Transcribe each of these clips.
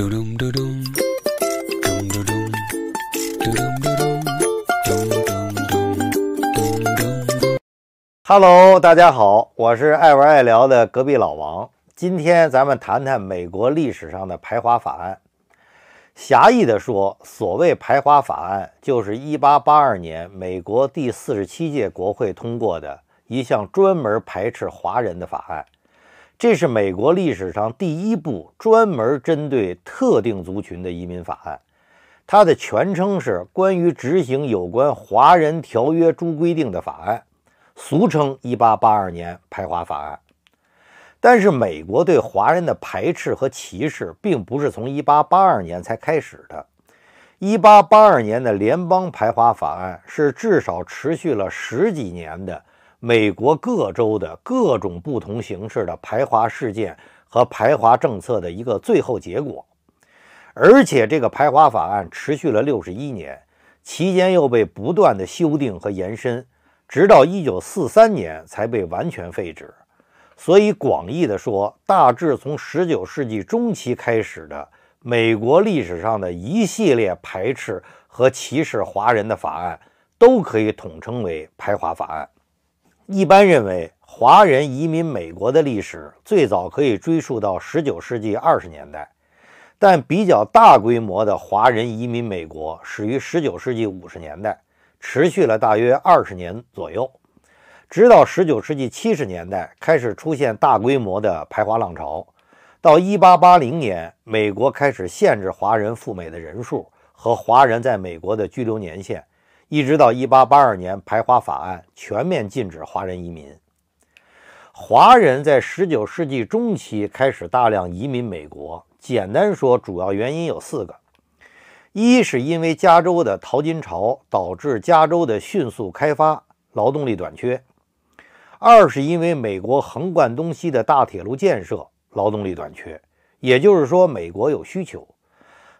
嘟咚嘟咚，嘟咚嘟咚，嘟咚嘟咚，嘟咚咚，嘟咚咚。Hello，大家好，我是爱玩爱聊的隔壁老王。今天咱们谈谈美国历史上的排华法案。狭义的说，所谓排华法案，就是一八八二年美国第四十七届国会通过的一项专门排斥华人的法案。这是美国历史上第一部专门针对特定族群的移民法案，它的全称是《关于执行有关华人条约诸规定的法案》，俗称1882年排华法案。但是，美国对华人的排斥和歧视并不是从1882年才开始的，1882年的联邦排华法案是至少持续了十几年的。美国各州的各种不同形式的排华事件和排华政策的一个最后结果，而且这个排华法案持续了六十一年，期间又被不断的修订和延伸，直到一九四三年才被完全废止。所以，广义的说，大致从十九世纪中期开始的美国历史上的一系列排斥和歧视华人的法案，都可以统称为排华法案。一般认为，华人移民美国的历史最早可以追溯到19世纪20年代，但比较大规模的华人移民美国始于19世纪50年代，持续了大约20年左右。直到19世纪70年代开始出现大规模的排华浪潮，到1880年，美国开始限制华人赴美的人数和华人在美国的居留年限。一直到一八八二年《排华法案》全面禁止华人移民。华人在十九世纪中期开始大量移民美国。简单说，主要原因有四个：一是因为加州的淘金潮导致加州的迅速开发，劳动力短缺；二是因为美国横贯东西的大铁路建设，劳动力短缺，也就是说美国有需求；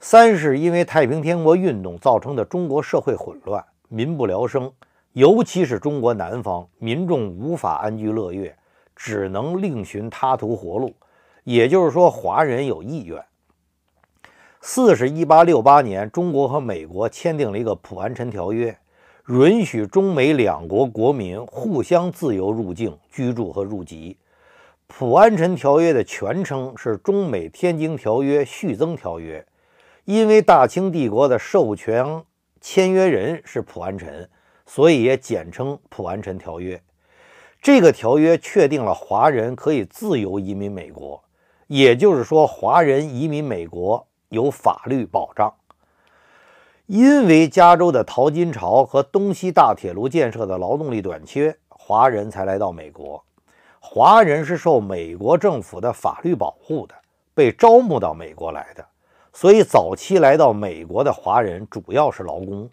三是因为太平天国运动造成的中国社会混乱。民不聊生，尤其是中国南方民众无法安居乐业，只能另寻他途活路。也就是说，华人有意愿。四是一八六八年，中国和美国签订了一个《普安臣条约》，允许中美两国国民互相自由入境、居住和入籍。《普安臣条约》的全称是《中美天津条约续增条约》，因为大清帝国的授权。签约人是普安臣，所以也简称普安臣条约。这个条约确定了华人可以自由移民美国，也就是说，华人移民美国有法律保障。因为加州的淘金潮和东西大铁路建设的劳动力短缺，华人才来到美国。华人是受美国政府的法律保护的，被招募到美国来的。所以，早期来到美国的华人主要是劳工，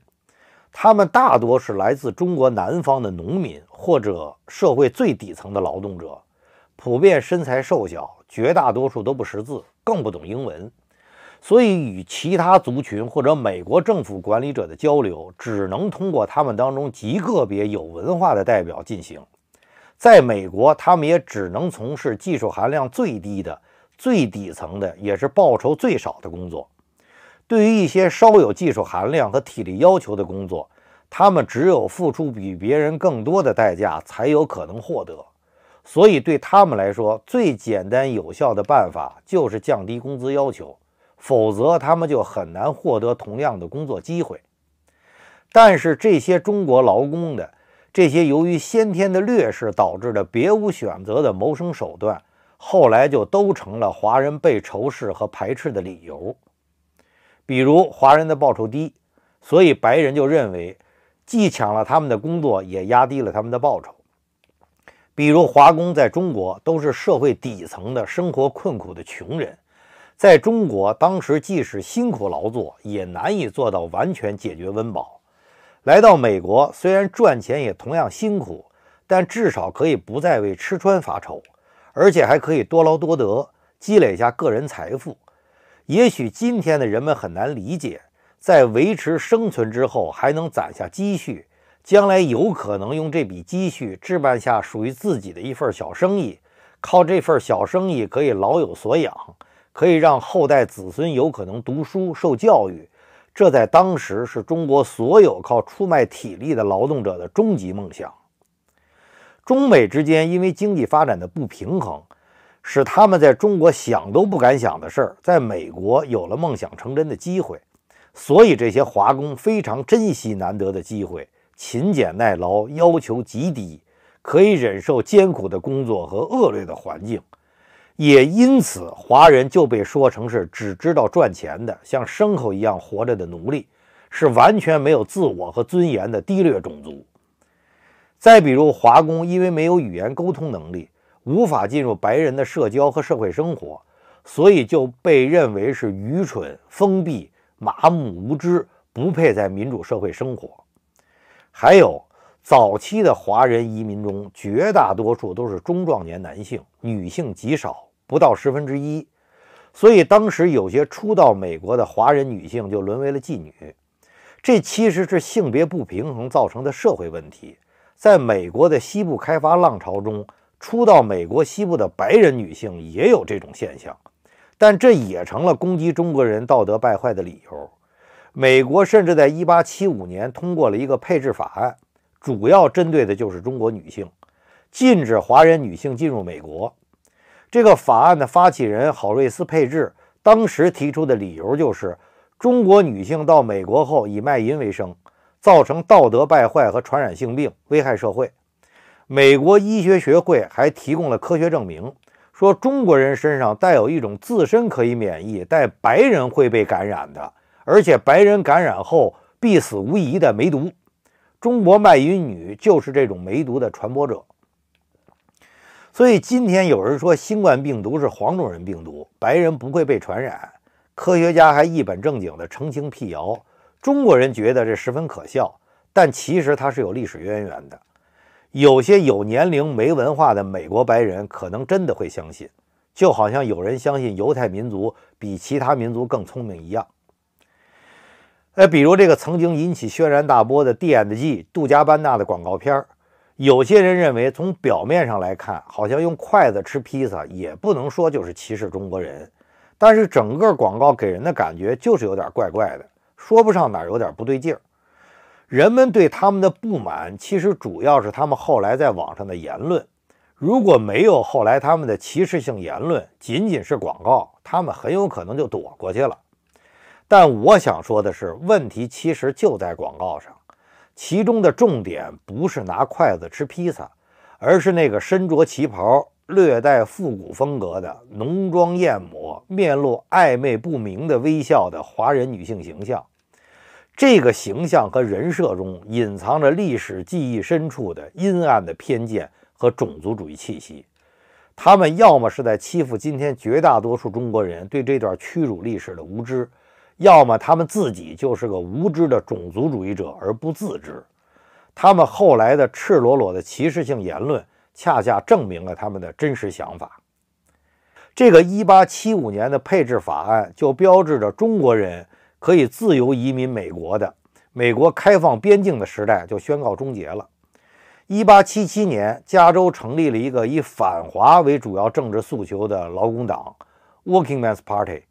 他们大多是来自中国南方的农民或者社会最底层的劳动者，普遍身材瘦小，绝大多数都不识字，更不懂英文。所以，与其他族群或者美国政府管理者的交流，只能通过他们当中极个别有文化的代表进行。在美国，他们也只能从事技术含量最低的。最底层的也是报酬最少的工作，对于一些稍有技术含量和体力要求的工作，他们只有付出比别人更多的代价才有可能获得。所以对他们来说，最简单有效的办法就是降低工资要求，否则他们就很难获得同样的工作机会。但是这些中国劳工的这些由于先天的劣势导致的别无选择的谋生手段。后来就都成了华人被仇视和排斥的理由，比如华人的报酬低，所以白人就认为既抢了他们的工作，也压低了他们的报酬。比如华工在中国都是社会底层的生活困苦的穷人，在中国当时即使辛苦劳作，也难以做到完全解决温饱。来到美国，虽然赚钱也同样辛苦，但至少可以不再为吃穿发愁。而且还可以多劳多得，积累下个人财富。也许今天的人们很难理解，在维持生存之后还能攒下积蓄，将来有可能用这笔积蓄置办下属于自己的一份小生意，靠这份小生意可以老有所养，可以让后代子孙有可能读书受教育。这在当时是中国所有靠出卖体力的劳动者的终极梦想。中美之间因为经济发展的不平衡，使他们在中国想都不敢想的事儿，在美国有了梦想成真的机会。所以这些华工非常珍惜难得的机会，勤俭耐劳，要求极低，可以忍受艰苦的工作和恶劣的环境。也因此，华人就被说成是只知道赚钱的，像牲口一样活着的奴隶，是完全没有自我和尊严的低劣种族。再比如，华工因为没有语言沟通能力，无法进入白人的社交和社会生活，所以就被认为是愚蠢、封闭、麻木、无知，不配在民主社会生活。还有，早期的华人移民中，绝大多数都是中壮年男性，女性极少，不到十分之一。所以，当时有些初到美国的华人女性就沦为了妓女，这其实是性别不平衡造成的社会问题。在美国的西部开发浪潮中，初到美国西部的白人女性也有这种现象，但这也成了攻击中国人道德败坏的理由。美国甚至在1875年通过了一个配置法案，主要针对的就是中国女性，禁止华人女性进入美国。这个法案的发起人郝瑞斯配制当时提出的理由就是，中国女性到美国后以卖淫为生。造成道德败坏和传染性病，危害社会。美国医学学会还提供了科学证明，说中国人身上带有一种自身可以免疫，但白人会被感染的，而且白人感染后必死无疑的梅毒。中国卖淫女就是这种梅毒的传播者。所以今天有人说新冠病毒是黄种人病毒，白人不会被传染。科学家还一本正经地澄清辟谣。中国人觉得这十分可笑，但其实它是有历史渊源的。有些有年龄没文化的美国白人可能真的会相信，就好像有人相信犹太民族比其他民族更聪明一样。哎，比如这个曾经引起轩然大波的 D n G 杜加班纳的广告片有些人认为从表面上来看，好像用筷子吃披萨也不能说就是歧视中国人，但是整个广告给人的感觉就是有点怪怪的。说不上哪有点不对劲儿，人们对他们的不满其实主要是他们后来在网上的言论。如果没有后来他们的歧视性言论，仅仅是广告，他们很有可能就躲过去了。但我想说的是，问题其实就在广告上，其中的重点不是拿筷子吃披萨，而是那个身着旗袍、略带复古风格的浓妆艳抹、面露暧昧不明的微笑的华人女性形象。这个形象和人设中隐藏着历史记忆深处的阴暗的偏见和种族主义气息，他们要么是在欺负今天绝大多数中国人对这段屈辱历史的无知，要么他们自己就是个无知的种族主义者而不自知，他们后来的赤裸裸的歧视性言论恰恰证明了他们的真实想法。这个1875年的配置法案就标志着中国人。可以自由移民美国的美国开放边境的时代就宣告终结了。1877年，加州成立了一个以反华为主要政治诉求的劳工党 （Workingman's Party），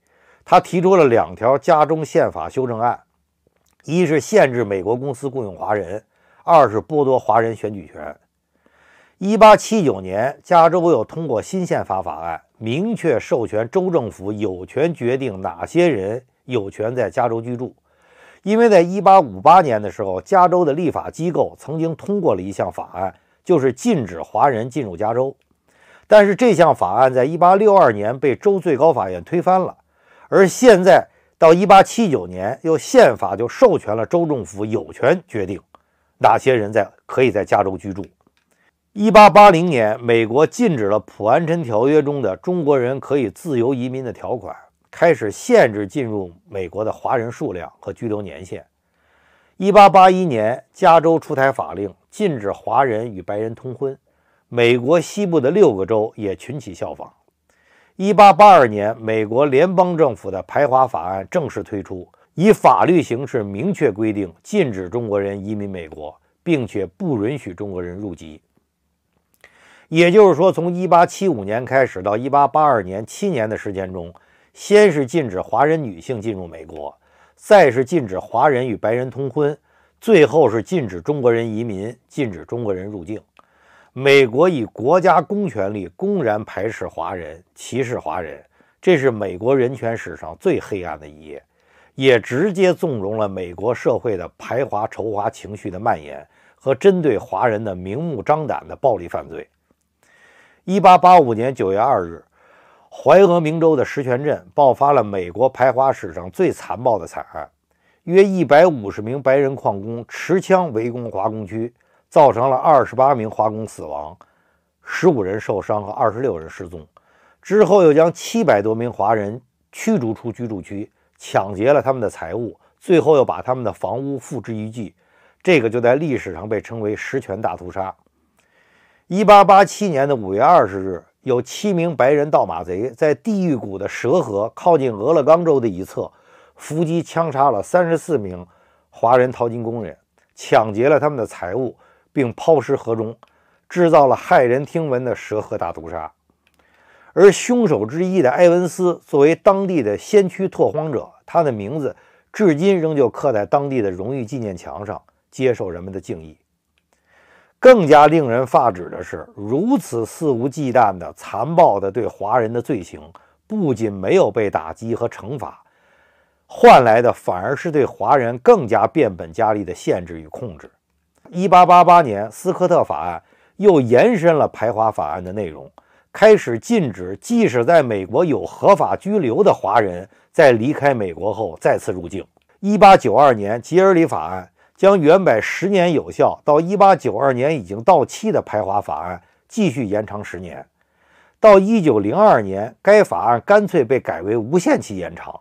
他提出了两条加州宪法修正案：一是限制美国公司雇佣华人，二是剥夺华人选举权。1879年，加州又通过新宪法法案，明确授权州政府有权决定哪些人。有权在加州居住，因为在一八五八年的时候，加州的立法机构曾经通过了一项法案，就是禁止华人进入加州。但是这项法案在一八六二年被州最高法院推翻了。而现在到一八七九年，又宪法就授权了州政府有权决定哪些人在可以在加州居住。一八八零年，美国禁止了《普安臣条约》中的中国人可以自由移民的条款。开始限制进入美国的华人数量和居留年限。一八八一年，加州出台法令，禁止华人与白人通婚。美国西部的六个州也群起效仿。一八八二年，美国联邦政府的排华法案正式推出，以法律形式明确规定禁止中国人移民美国，并且不允许中国人入籍。也就是说，从一八七五年开始到一八八二年七年的时间中。先是禁止华人女性进入美国，再是禁止华人与白人通婚，最后是禁止中国人移民、禁止中国人入境。美国以国家公权力公然排斥华人、歧视华人，这是美国人权史上最黑暗的一页，也直接纵容了美国社会的排华仇华情绪的蔓延和针对华人的明目张胆的暴力犯罪。一八八五年九月二日。淮河明州的石泉镇爆发了美国排华史上最残暴的惨案，约一百五十名白人矿工持枪围攻华工区，造成了二十八名华工死亡，十五人受伤和二十六人失踪。之后又将七百多名华人驱逐出居住区，抢劫了他们的财物，最后又把他们的房屋付之一炬。这个就在历史上被称为“石泉大屠杀”。一八八七年的五月二十日。有七名白人盗马贼在地狱谷的蛇河靠近俄勒冈州的一侧伏击、枪杀了三十四名华人淘金工人，抢劫了他们的财物，并抛尸河中，制造了骇人听闻的蛇河大屠杀。而凶手之一的埃文斯作为当地的先驱拓荒者，他的名字至今仍旧刻在当地的荣誉纪念墙上，接受人们的敬意。更加令人发指的是，如此肆无忌惮的残暴的对华人的罪行，不仅没有被打击和惩罚，换来的反而是对华人更加变本加厉的限制与控制。1888年，斯科特法案又延伸了排华法案的内容，开始禁止即使在美国有合法居留的华人在离开美国后再次入境。1892年，吉尔里法案。将原本十年有效到一八九二年已经到期的排华法案继续延长十年，到一九零二年，该法案干脆被改为无限期延长，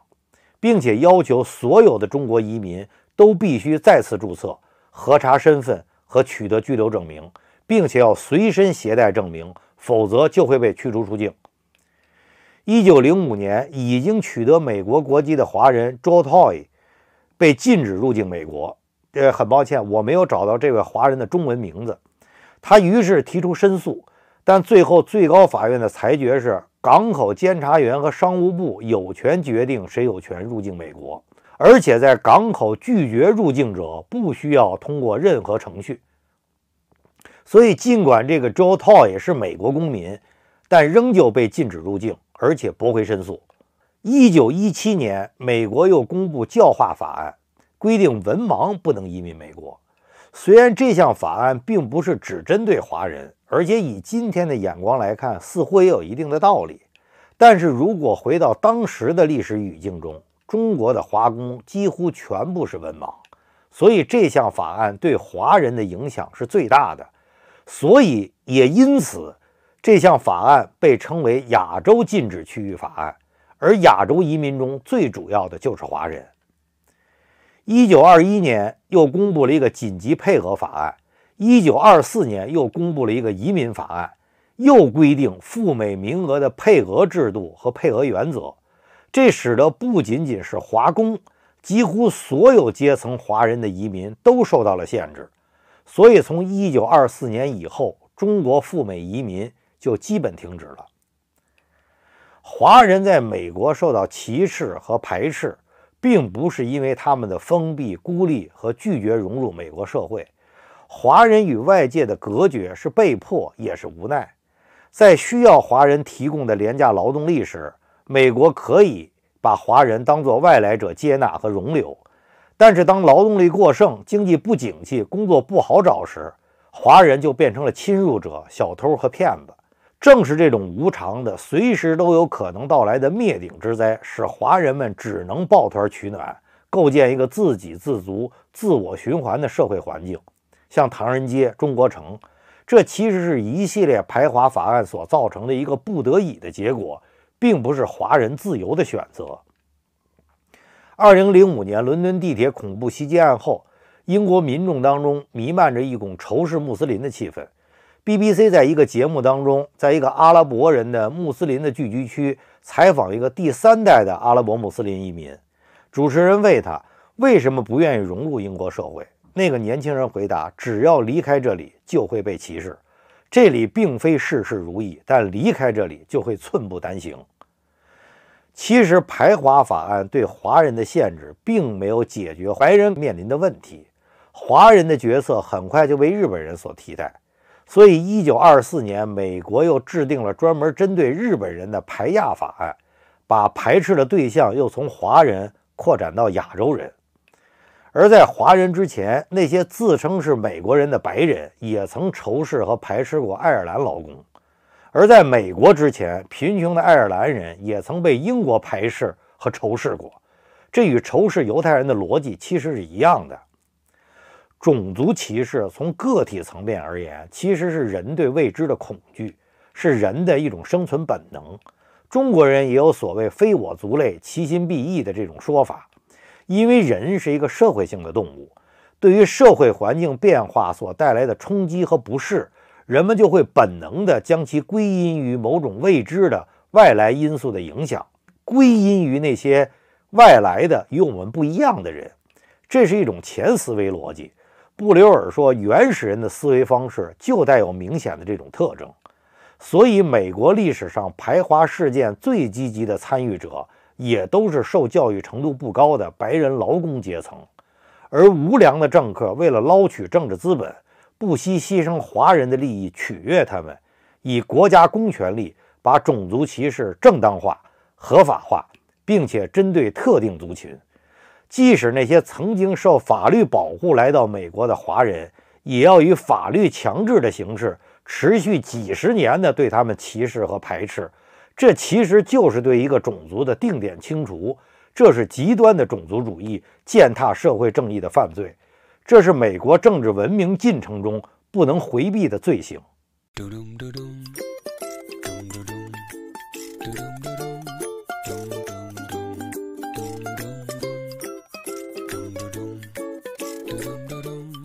并且要求所有的中国移民都必须再次注册、核查身份和取得居留证明，并且要随身携带证明，否则就会被驱逐出境。一九零五年，已经取得美国国籍的华人 Joe Toy 被禁止入境美国。呃，很抱歉，我没有找到这位华人的中文名字。他于是提出申诉，但最后最高法院的裁决是：港口监察员和商务部有权决定谁有权入境美国，而且在港口拒绝入境者不需要通过任何程序。所以，尽管这个 Joe Toye 是美国公民，但仍旧被禁止入境，而且驳回申诉。一九一七年，美国又公布教化法案。规定文盲不能移民美国。虽然这项法案并不是只针对华人，而且以今天的眼光来看，似乎也有一定的道理。但是如果回到当时的历史语境中，中国的华工几乎全部是文盲，所以这项法案对华人的影响是最大的。所以也因此，这项法案被称为“亚洲禁止区域法案”，而亚洲移民中最主要的就是华人。一九二一年又公布了一个紧急配额法案，一九二四年又公布了一个移民法案，又规定赴美名额的配额制度和配额原则，这使得不仅仅是华工，几乎所有阶层华人的移民都受到了限制。所以，从一九二四年以后，中国赴美移民就基本停止了。华人在美国受到歧视和排斥。并不是因为他们的封闭、孤立和拒绝融入美国社会，华人与外界的隔绝是被迫也是无奈。在需要华人提供的廉价劳动力时，美国可以把华人当作外来者接纳和容留；但是当劳动力过剩、经济不景气、工作不好找时，华人就变成了侵入者、小偷和骗子。正是这种无常的、随时都有可能到来的灭顶之灾，使华人们只能抱团取暖，构建一个自给自足、自我循环的社会环境，像唐人街、中国城。这其实是一系列排华法案所造成的一个不得已的结果，并不是华人自由的选择。二零零五年伦敦地铁恐怖袭击案后，英国民众当中弥漫着一股仇视穆斯林的气氛。BBC 在一个节目当中，在一个阿拉伯人的穆斯林的聚居区采访一个第三代的阿拉伯穆斯林移民。主持人问他为什么不愿意融入英国社会？那个年轻人回答：“只要离开这里，就会被歧视。这里并非事事如意，但离开这里就会寸步难行。”其实，排华法案对华人的限制并没有解决白人面临的问题。华人的角色很快就被日本人所替代。所以，一九二四年，美国又制定了专门针对日本人的排亚法案，把排斥的对象又从华人扩展到亚洲人。而在华人之前，那些自称是美国人的白人也曾仇视和排斥过爱尔兰劳工；而在美国之前，贫穷的爱尔兰人也曾被英国排斥和仇视过。这与仇视犹太人的逻辑其实是一样的。种族歧视从个体层面而言，其实是人对未知的恐惧，是人的一种生存本能。中国人也有所谓“非我族类，其心必异”的这种说法，因为人是一个社会性的动物，对于社会环境变化所带来的冲击和不适，人们就会本能地将其归因于某种未知的外来因素的影响，归因于那些外来的与我们不一样的人，这是一种前思维逻辑。布留尔说，原始人的思维方式就带有明显的这种特征，所以美国历史上排华事件最积极的参与者也都是受教育程度不高的白人劳工阶层，而无良的政客为了捞取政治资本，不惜牺牲华人的利益，取悦他们，以国家公权力把种族歧视正当化、合法化，并且针对特定族群。即使那些曾经受法律保护来到美国的华人，也要以法律强制的形式持续几十年的对他们歧视和排斥，这其实就是对一个种族的定点清除，这是极端的种族主义践踏社会正义的犯罪，这是美国政治文明进程中不能回避的罪行。